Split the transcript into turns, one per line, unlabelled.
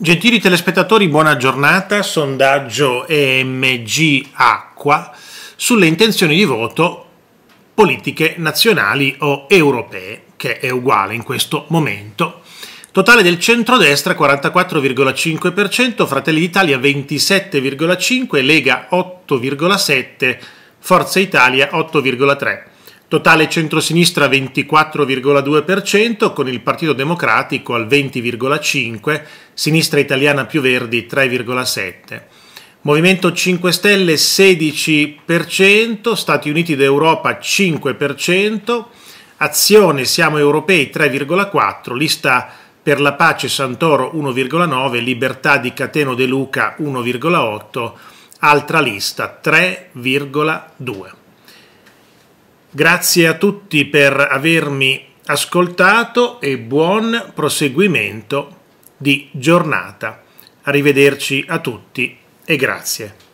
Gentili telespettatori, buona giornata. Sondaggio EMG Acqua sulle intenzioni di voto politiche nazionali o europee, che è uguale in questo momento. Totale del centrodestra 44,5%, Fratelli d'Italia 27,5%, Lega 8,7%, Forza Italia 8,3% totale centrosinistra 24,2%, con il Partito Democratico al 20,5%, Sinistra Italiana più Verdi 3,7%. Movimento 5 Stelle 16%, Stati Uniti d'Europa 5%, Azione Siamo Europei 3,4%, Lista per la Pace Santoro 1,9%, Libertà di Cateno De Luca 1,8%, Altra Lista 3,2%. Grazie a tutti per avermi ascoltato e buon proseguimento di giornata. Arrivederci a tutti e grazie.